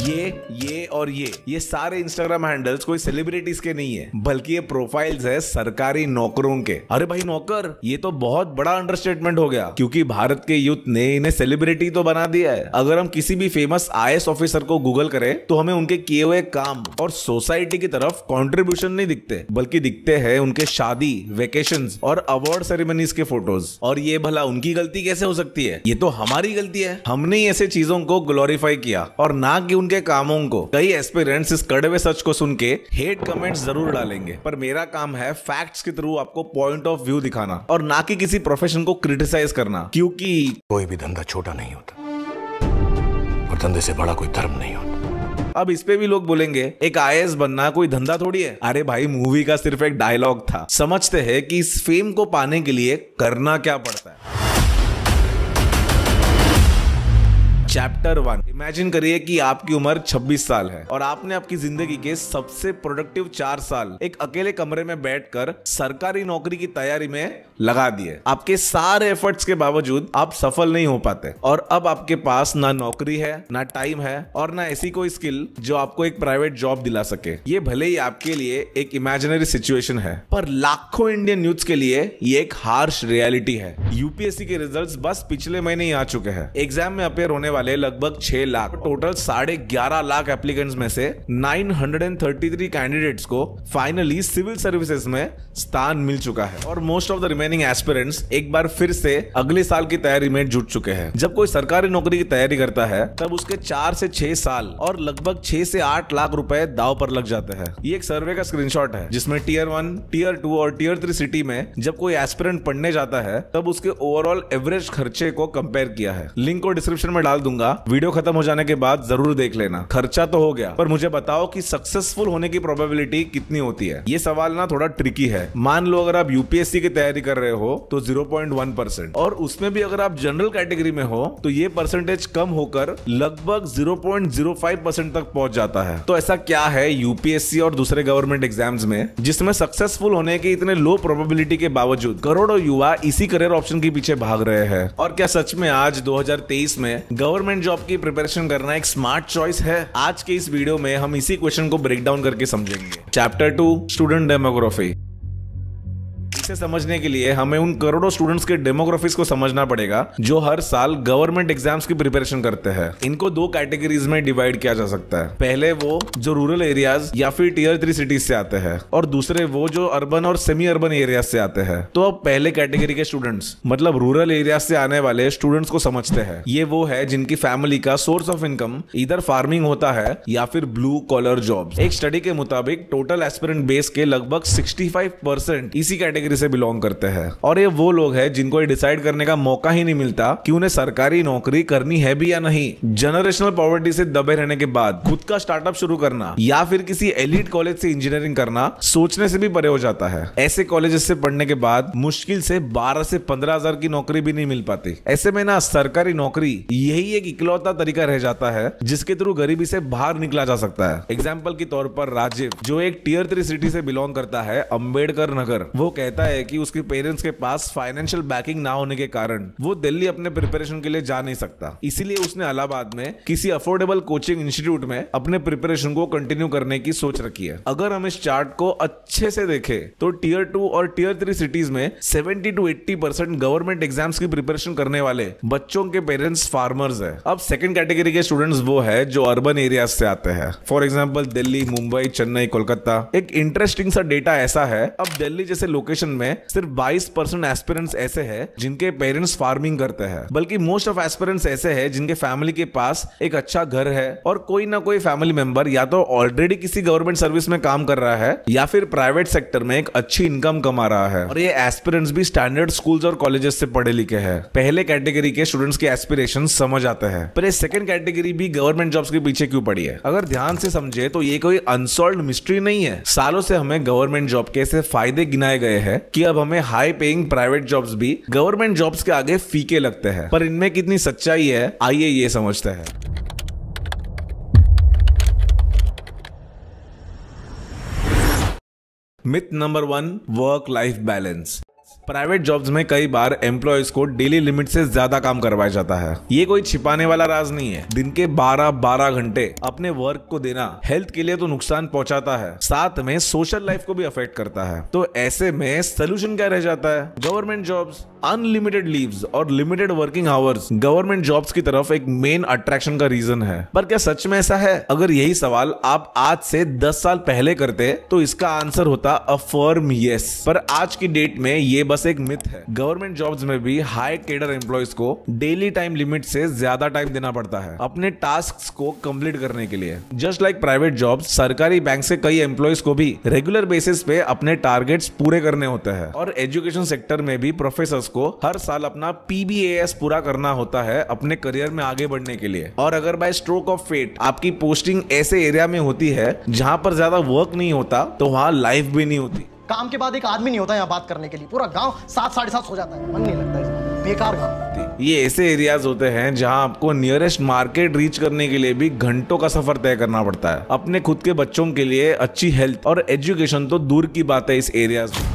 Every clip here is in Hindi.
ये ये और ये ये सारे इंस्टाग्राम हैंडल्स कोई सेलिब्रिटीज के नहीं है बल्कि ये प्रोफाइल्स है सरकारी नौकरों के अरे भाई नौकर ये तो बहुत बड़ा अंडरस्टेटमेंट हो गया क्योंकि भारत के यूथ ने इन्हें सेलिब्रिटी तो बना दिया है अगर हम किसी भी फेमस आई ऑफिसर को गूगल करें तो हमें उनके किए हुए काम और सोसाइटी की तरफ कॉन्ट्रीब्यूशन नहीं दिखते बल्कि दिखते हैं उनके शादी वेकेशन और अवार्ड सेरेमनीज के फोटोज और ये भला उनकी गलती कैसे हो सकती है ये तो हमारी गलती है हमने ऐसे चीजों को ग्लोरीफाई किया और ना कि उनके कामों को कई एस्पिरेंट्स इस कड़वे सच को सुन के हेट कमेंट्स जरूर डालेंगे पर मेरा काम है फैक्ट्स के थ्रू आपको पॉइंट ऑफ व्यू दिखाना और ना कि किसी प्रोफेशन को क्रिटिसाइज करना क्योंकि कोई भी धंधा छोटा नहीं होता और धंधे से बड़ा कोई धर्म नहीं होता अब इस पे भी लोग बोलेंगे एक आई बनना कोई धंधा थोड़ी है अरे भाई मूवी का सिर्फ एक डायलॉग था समझते हैं कि इस फेम को पाने के लिए करना क्या पड़ता है चैप्टर वन इमेजिन करिए कि आपकी उम्र 26 साल है और आपने आपकी जिंदगी के सबसे प्रोडक्टिव चार साल एक अकेले कमरे में बैठकर सरकारी नौकरी की तैयारी में लगा दिए आपके सारे एफर्ट्स के बावजूद आप सफल नहीं हो पाते और अब आपके पास ना नौकरी है ना टाइम है और ना ऐसी कोई स्किल जो आपको एक प्राइवेट जॉब दिला सके ये भले ही आपके लिए एक इमेजिनरी सिचुएशन है पर लाखों इंडियन न्यूज के लिए ये एक हार्श रियलिटी है यूपीएससी के रिजल्ट बस पिछले महीने ही आ चुके हैं एग्जाम में अपेयर होने वाले वाले लगभग छह लाख टोटल साढ़े ग्यारह लाख एप्लीकेंट्स में से 933 कैंडिडेट्स को फाइनली सिविल सर्विसेज में स्थान मिल चुका है और most of the remaining aspirants एक बार फिर से अगले साल की तैयारी में जुट चुके हैं जब कोई सरकारी नौकरी की तैयारी करता है तब उसके चार से छह साल और लगभग छह से आठ लाख रुपए दाव पर लग जाते हैं ये एक सर्वे का स्क्रीनशॉट है जिसमें टीयर वन टीयर टू और टीयर थ्री सिटी में जब कोई एस्पिरेंट पढ़ने जाता है तब उसके ओवरऑल एवरेज खर्चे को कंपेयर किया है लिंक को डिस्क्रिप्शन में डाल दूंगा दूंगा वीडियो खत्म हो जाने के बाद जरूर देख लेना खर्चा तो हो गया पर मुझे बताओ कि सक्सेसफुल होने की प्रोबेबिलिटी कितनी होती है ये सवाल ना थोड़ा ट्रिकी है मान लो अगर आप यूपीएससी की तैयारी कर रहे हो तो जीरो और उसमें भी अगर आप जनरल कैटेगरी में हो तो ये परसेंटेज कम होकर लगभग जीरो तक पहुंच जाता है तो ऐसा क्या है यूपीएससी और दूसरे गवर्नमेंट एग्जाम्स में जिसमें सक्सेसफुल होने के इतने लो प्रोबेबिलिटी के बावजूद करोड़ों युवा इसी करियर ऑप्शन के पीछे भाग रहे हैं और क्या सच में आज 2023 में गवर्नमेंट गवर्नमेंट जॉब की प्रिपरेशन करना एक स्मार्ट चॉइस है आज के इस वीडियो में हम इसी क्वेश्चन को ब्रेक डाउन करके समझेंगे चैप्टर टू स्टूडेंट डेमोग्राफी से समझने के लिए हमें उन करोड़ों स्टूडेंट्स के डेमोग्राफीज को समझना पड़ेगा जो हर साल गवर्नमेंट एग्जाम्स की प्रिपरेशन करते हैं इनको दो कैटेगरीज में डिवाइड किया जा सकता है पहले वो जो रूरल एरियाज या फिर टीयर थ्री सिटीज से आते हैं और दूसरे वो जो अर्बन और सेमी अर्बन एरियाज से आते हैं तो अब पहले कैटेगरी के स्टूडेंट्स मतलब रूरल एरियाज से आने वाले स्टूडेंट्स को समझते हैं ये वो है जिनकी फैमिली का सोर्स ऑफ इनकम इधर फार्मिंग होता है या फिर ब्लू कॉलर जॉब एक स्टडी के मुताबिक टोटल एस्पिरेंट बेस के लगभग सिक्सटी परसेंट इसी कैटेगरी से बिलोंग करते हैं और ये वो लोग हैं जिनको ये डिसाइड करने का मौका ही नहीं मिलता कि उन्हें सरकारी नौकरी करनी है भी या नहीं जनरेशनल पॉवर्टी से दबे रहने के बाद खुद का स्टार्टअप शुरू करना या फिर किसी एलिट कॉलेज से इंजीनियरिंग करना सोचने से भी परे हो जाता है ऐसे कॉलेज से पढ़ने के बाद मुश्किल से बारह से पंद्रह हजार की नौकरी भी नहीं मिल पाती ऐसे में ना सरकारी नौकरी यही एक इकलौता तरीका रह जाता है जिसके थ्रू गरीबी से बाहर निकला जा सकता है एग्जाम्पल के तौर पर राजीव जो एक टीयर थ्री सिटी से बिलोंग करता है अम्बेडकर नगर वो कहता कहता है कि उसके पेरेंट्स के पास फाइनेंशियल बैकिंग ना होने के कारण वो दिल्ली अपने प्रिपरेशन के लिए जा नहीं सकता इसीलिए उसने अलाहाबाद में किसी अफोर्डेबल कोचिंग इंस्टीट्यूट में अपने प्रिपरेशन को कंटिन्यू करने की सोच रखी है अगर हम इस चार्ट को अच्छे से देखें तो टीयर टू और टीयर थ्री सिटीज में seventy two eighty percent government exams की प्रिपरेशन करने वाले बच्चों के पेरेंट्स फार्मर्स है अब सेकेंड कैटेगरी के स्टूडेंट्स वो है जो अर्बन एरिया से आते हैं फॉर एग्जाम्पल दिल्ली मुंबई चेन्नई कोलकाता एक इंटरेस्टिंग सा डेटा ऐसा है अब दिल्ली जैसे लोकेशन में सिर्फ 22 परसेंट एस्पिरेंट्स ऐसे हैं जिनके पेरेंट्स फार्मिंग करते हैं बल्कि मोस्ट ऑफ एस्पिरेंट्स ऐसे हैं जिनके फैमिली के पास एक अच्छा घर है और कोई ना कोई फैमिली मेंबर या तो ऑलरेडी किसी गवर्नमेंट सर्विस में काम कर रहा है या फिर प्राइवेट सेक्टर में एक अच्छी इनकम कमा रहा है और ये एस्पिरेंट्स भी स्टैंडर्ड स्कूल्स और कॉलेजेस से पढ़े लिखे हैं पहले कैटेगरी के स्टूडेंट्स के एस्पिरेशन समझ आते हैं पर ये सेकंड कैटेगरी भी गवर्नमेंट जॉब्स के पीछे क्यों पड़ी है अगर ध्यान से समझे तो ये कोई अनसोल्व मिस्ट्री नहीं है सालों से हमें गवर्नमेंट जॉब के ऐसे फायदे गिनाए गए हैं कि अब हमें हाई पेइंग प्राइवेट जॉब्स भी गवर्नमेंट जॉब्स के आगे फीके लगते हैं पर इनमें कितनी सच्चाई है आइए ये समझते हैं myth number one work life balance private jobs में कई बार एम्प्लॉयज को डेली लिमिट से ज्यादा काम करवाया जाता है ये कोई छिपाने वाला राज नहीं है दिन के 12-12 घंटे अपने वर्क को देना हेल्थ के लिए तो नुकसान पहुंचाता है साथ में सोशल लाइफ को भी अफेक्ट करता है तो ऐसे में सोल्यूशन क्या रह जाता है गवर्नमेंट जॉब्स अनलिमिटेड लीव्स और limited working hours government jobs की तरफ एक मेन अट्रैक्शन का रीजन है पर क्या सच में ऐसा है अगर यही सवाल आप आज से 10 साल पहले करते तो इसका आंसर होता अफर्म ये यस पर आज की डेट में ये बस एक मिथ है गवर्नमेंट जॉब्स में भी हाई केडर एम्प्लॉयज को डेली टाइम लिमिट से ज्यादा टाइम देना पड़ता है अपने टास्क को कम्प्लीट करने के लिए जस्ट लाइक प्राइवेट जॉब सरकारी बैंक से कई एम्प्लॉयज को भी रेगुलर बेसिस पे अपने टारगेट्स पूरे करने होते हैं और एजुकेशन सेक्टर में भी प्रोफेसर को हर साल अपना पीबीएएस पूरा करना होता है अपने करियर में आगे बढ़ने के लिए और अगर बाय स्ट्रोक ऑफ फेट आपकी पोस्टिंग ऐसे एरिया में होती है जहाँ पर ज्यादा वर्क नहीं होता तो वहाँ लाइफ भी नहीं होती काम के बाद एक आदमी नहीं होता यहाँ बात करने के लिए पूरा गाँव सात साढ़े सात हो जाता है मन नहीं लगता है बेकार गाँव ये ऐसे एरियाज होते हैं जहां आपको नियरेस्ट मार्केट रीच करने के लिए भी घंटों का सफर तय करना पड़ता है अपने खुद के बच्चों के लिए अच्छी हेल्थ और एजुकेशन तो दूर की बात है इस एरियाज में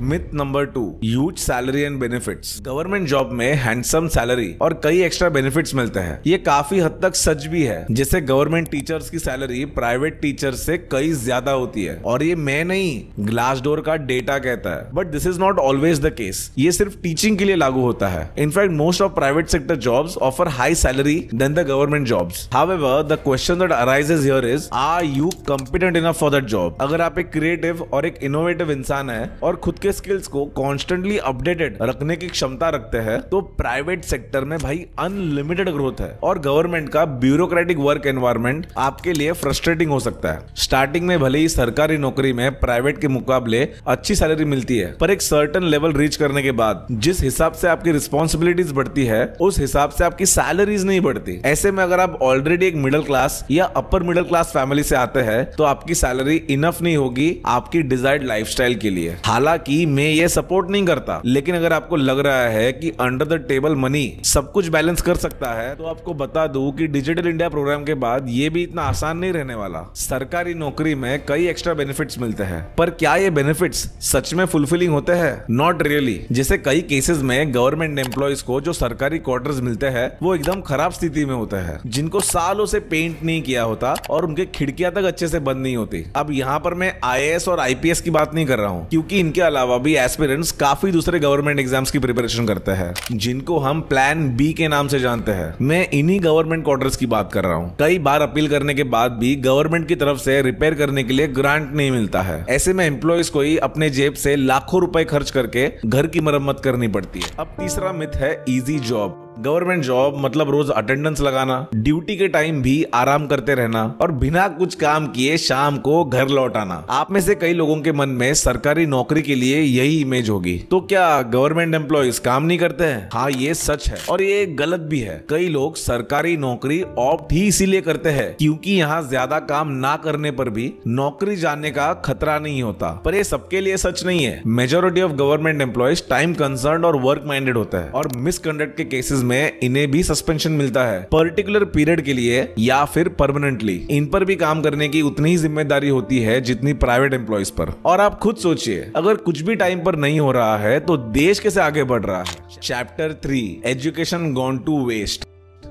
myth number two huge salary and benefits government job में हैंडसम सैलरी और कई एक्स्ट्रा बेनिफिट्स मिलते हैं ये काफी हद तक सच भी है जैसे गवर्नमेंट टीचर्स की सैलरी प्राइवेट टीचर से कई ज्यादा होती है और ये मैं नहीं ग्लास डोर का डेटा कहता है but this is not always the case ये सिर्फ टीचिंग के लिए लागू होता है in fact most of private sector jobs offer high salary than the government jobs however the question that arises here is are you competent enough for that job अगर आप एक क्रिएटिव और एक इनोवेटिव इंसान है और खुद के उसके स्किल्स को कॉन्स्टेंटली अपडेटेड रखने की क्षमता रखते हैं तो प्राइवेट सेक्टर में भाई अनलिमिटेड ग्रोथ है और गवर्नमेंट का ब्यूरोक्रेटिक वर्क एनवायरमेंट आपके लिए फ्रस्ट्रेटिंग हो सकता है स्टार्टिंग में भले ही सरकारी नौकरी में प्राइवेट के मुकाबले अच्छी सैलरी मिलती है पर एक सर्टन लेवल रीच करने के बाद जिस हिसाब से आपकी रिस्पॉन्सिबिलिटीज बढ़ती है उस हिसाब से आपकी सैलरीज नहीं बढ़ती ऐसे में अगर आप ऑलरेडी एक मिडिल क्लास या अपर मिडिल क्लास फैमिली से आते हैं तो आपकी सैलरी इनफ नहीं होगी आपकी डिजायर्ड लाइफ के लिए हालांकि कि मैं ये सपोर्ट नहीं करता लेकिन अगर आपको लग रहा है कि अंडर द टेबल मनी सब कुछ बैलेंस कर सकता है तो आपको बता दू कि डिजिटल इंडिया प्रोग्राम के बाद ये भी इतना आसान नहीं रहने वाला सरकारी नौकरी में कई एक्स्ट्रा बेनिफिट्स मिलते हैं पर क्या ये बेनिफिट्स सच में फुलफिलिंग होते हैं नॉट रियली जैसे कई केसेस में गवर्नमेंट एम्प्लॉयज को जो सरकारी क्वार्टर मिलते हैं वो एकदम खराब स्थिति में होते हैं जिनको सालों से पेंट नहीं किया होता और उनके खिड़कियां तक अच्छे से बंद नहीं होती अब यहाँ पर मैं आई और आईपीएस की बात नहीं कर रहा हूँ क्योंकि इनके अलावा अलावा भी एस्पिरेंट्स काफी दूसरे गवर्नमेंट एग्जाम्स की प्रिपरेशन करते हैं जिनको हम प्लान बी के नाम से जानते हैं मैं इन्हीं गवर्नमेंट क्वार्टर्स की बात कर रहा हूँ कई बार अपील करने के बाद भी गवर्नमेंट की तरफ से रिपेयर करने के लिए ग्रांट नहीं मिलता है ऐसे में एम्प्लॉयज को ही अपने जेब से लाखों रुपए खर्च करके घर की मरम्मत करनी पड़ती है अब तीसरा मिथ है इजी जॉब गवर्नमेंट जॉब मतलब रोज अटेंडेंस लगाना ड्यूटी के टाइम भी आराम करते रहना और बिना कुछ काम किए शाम को घर लौट आना आप में से कई लोगों के मन में सरकारी नौकरी के लिए यही इमेज होगी तो क्या गवर्नमेंट एम्प्लॉयज काम नहीं करते हैं हाँ ये सच है और ये गलत भी है कई लोग सरकारी नौकरी ऑप्ट ही इसीलिए करते हैं क्योंकि यहाँ ज्यादा काम ना करने पर भी नौकरी जाने का खतरा नहीं होता पर ये सबके लिए सच नहीं है majority of government employees time concern और वर्क माइंडेड होता है और मिसकंडक्ट केसेज केसेस में इन्हें भी सस्पेंशन मिलता है पर्टिकुलर पीरियड के लिए या फिर परमानेंटली इन पर भी काम करने की उतनी ही जिम्मेदारी होती है जितनी प्राइवेट एम्प्लॉयज पर और आप खुद सोचिए अगर कुछ भी टाइम पर नहीं हो रहा है तो देश कैसे आगे बढ़ रहा है chapter three education gone to waste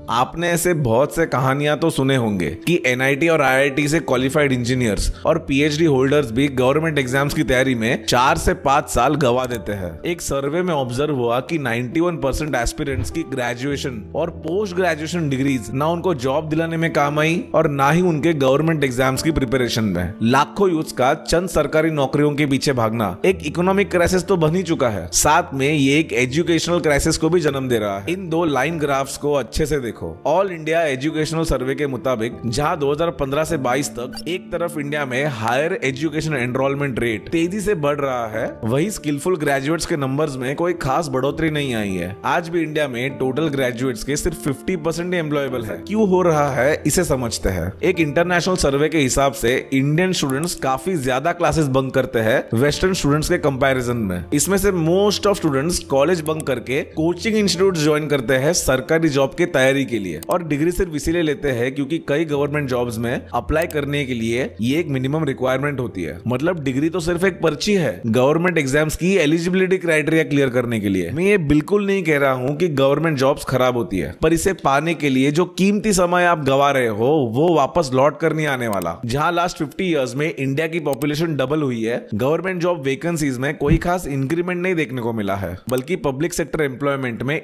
आपने ऐसे बहुत से कहानियां तो सुने होंगे कि एनआईटी और आई से क्वालिफाइड इंजीनियर्स और पी होल्डर्स भी गवर्नमेंट एग्जाम्स की तैयारी में चार से पांच साल गवा देते हैं एक सर्वे में ऑब्जर्व हुआ कि 91 परसेंट एस्पिरेंट्स की ग्रेजुएशन और पोस्ट ग्रेजुएशन डिग्रीज ना उनको जॉब दिलाने में काम आई और ना ही उनके गवर्नमेंट एग्जाम्स की प्रिपेरेशन में लाखों यूथ का चंद सरकारी नौकरियों के पीछे भागना एक इकोनॉमिक क्राइसिस तो बन ही चुका है साथ में ये एक एजुकेशनल क्राइसिस को भी जन्म दे रहा है इन दो लाइन ग्राफ्स को अच्छे से देखो देखो ऑल इंडिया एजुकेशनल सर्वे के मुताबिक जहाँ 2015 से 22 तक एक तरफ इंडिया में हायर एजुकेशन एनरोलमेंट रेट तेजी से बढ़ रहा है वही स्किलफुल ग्रेजुएट्स के नंबर्स में कोई खास बढ़ोतरी नहीं आई है आज भी इंडिया में टोटल ग्रेजुएट्स के सिर्फ फिफ्टी परसेंट एम्प्लॉयबल है क्यों हो रहा है इसे समझते हैं एक इंटरनेशनल सर्वे के हिसाब से इंडियन स्टूडेंट्स काफी ज्यादा क्लासेस बंक करते हैं वेस्टर्न स्टूडेंट्स के कंपैरिजन में इसमें से most of students college bunk करके कोचिंग इंस्टीट्यूट ज्वाइन करते हैं सरकारी जॉब की तैयारी तैयारी के लिए और डिग्री सिर्फ इसीलिए लेते हैं क्योंकि कई गवर्नमेंट जॉब्स में अप्लाई करने के लिए ये एक मिनिमम रिक्वायरमेंट होती है मतलब डिग्री तो सिर्फ एक पर्ची है गवर्नमेंट एग्जाम्स की एलिजिबिलिटी क्राइटेरिया क्लियर करने के लिए मैं ये बिल्कुल नहीं कह रहा हूँ की गवर्नमेंट जॉब खराब होती है पर इसे पाने के लिए जो कीमती समय आप गवा रहे हो वो वापस लौट कर नहीं आने वाला जहाँ लास्ट फिफ्टी ईयर्स में इंडिया की पॉपुलेशन डबल हुई है गवर्नमेंट जॉब वेकेंसीज में कोई खास इंक्रीमेंट नहीं देखने को मिला है बल्कि पब्लिक सेक्टर एम्प्लॉयमेंट में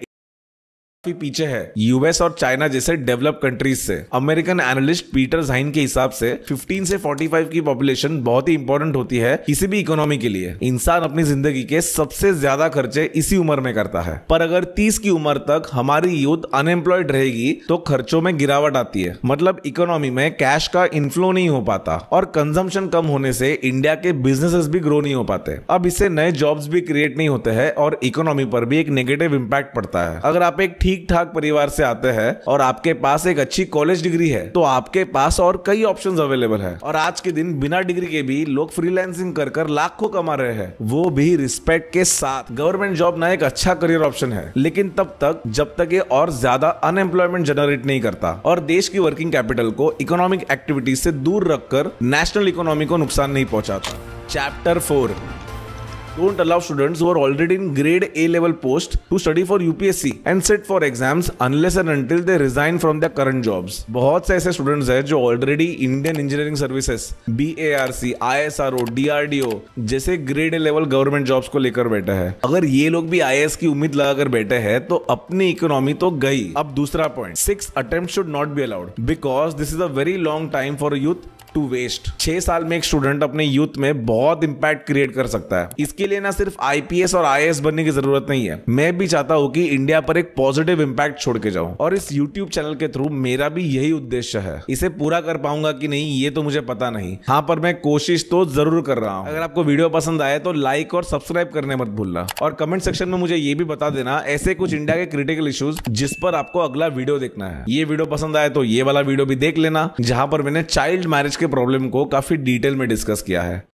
काफी पीछे है यूएस और चाइना जैसे डेवलप कंट्रीज से अमेरिकन एनालिस्ट पीटर जाइन के हिसाब से 15 से 45 की पॉपुलेशन बहुत ही इंपॉर्टेंट होती है किसी भी इकोनॉमी के लिए इंसान अपनी जिंदगी के सबसे ज्यादा खर्चे इसी उम्र में करता है पर अगर 30 की उम्र तक हमारी यूथ अनएम्प्लॉयड रहेगी तो खर्चों में गिरावट आती है मतलब इकोनॉमी में कैश का इन्फ्लो नहीं हो पाता और कंजम्पशन कम होने से इंडिया के बिजनेसेस भी ग्रो नहीं हो पाते अब इससे नए जॉब्स भी क्रिएट नहीं होते हैं और इकोनॉमी पर भी एक नेगेटिव इम्पैक्ट पड़ता है अगर आप एक ठीक ठीक ठाक परिवार से आते हैं और आपके पास एक अच्छी कॉलेज डिग्री है तो आपके पास और कई ऑप्शन अवेलेबल है और आज के दिन बिना डिग्री के भी लोग फ्रीलैंसिंग कर कर लाखों कमा रहे हैं वो भी रिस्पेक्ट के साथ गवर्नमेंट जॉब ना एक अच्छा करियर ऑप्शन है लेकिन तब तक जब तक ये और ज्यादा अनएम्प्लॉयमेंट जनरेट नहीं करता और देश की वर्किंग कैपिटल को इकोनॉमिक एक्टिविटीज से दूर रखकर नेशनल इकोनॉमी को नुकसान नहीं पहुंचाता chapter four don't allow students who are already in grade A level post to study for UPSC and sit for exams unless and until they resign from their current jobs. बहुत से ऐसे स्टूडेंट्स हैं जो already Indian engineering services B A R C I S R O D R D O जैसे grade A level government jobs को लेकर बैठे हैं अगर ये लोग भी आई की उम्मीद लगाकर बैठे हैं तो अपनी इकोनॉमी तो गई अब दूसरा point six attempt should not be allowed because this is a very long time for youth to waste छह साल में एक स्टूडेंट अपने यूथ में बहुत इंपैक्ट क्रिएट कर सकता है इसके लिए ना सिर्फ आईपीएस और आई बनने की जरूरत नहीं है मैं भी चाहता हूँ कि इंडिया पर एक पॉजिटिव इम्पैक्ट छोड़ के जाऊँ और इस यूट्यूब चैनल के थ्रू मेरा भी यही उद्देश्य है इसे पूरा कर पाऊंगा कि नहीं ये तो मुझे पता नहीं हाँ पर मैं कोशिश तो जरूर कर रहा हूँ अगर आपको वीडियो पसंद आए तो लाइक और सब्सक्राइब करने मत भूलना और कमेंट सेक्शन में मुझे ये भी बता देना ऐसे कुछ इंडिया के क्रिटिकल इश्यूज जिस पर आपको अगला वीडियो देखना है ये वीडियो पसंद आए तो ये वाला वीडियो भी देख लेना जहां पर मैंने चाइल्ड मैरिज के प्रॉब्लम को काफ़ी डिटेल में डिस्कस किया है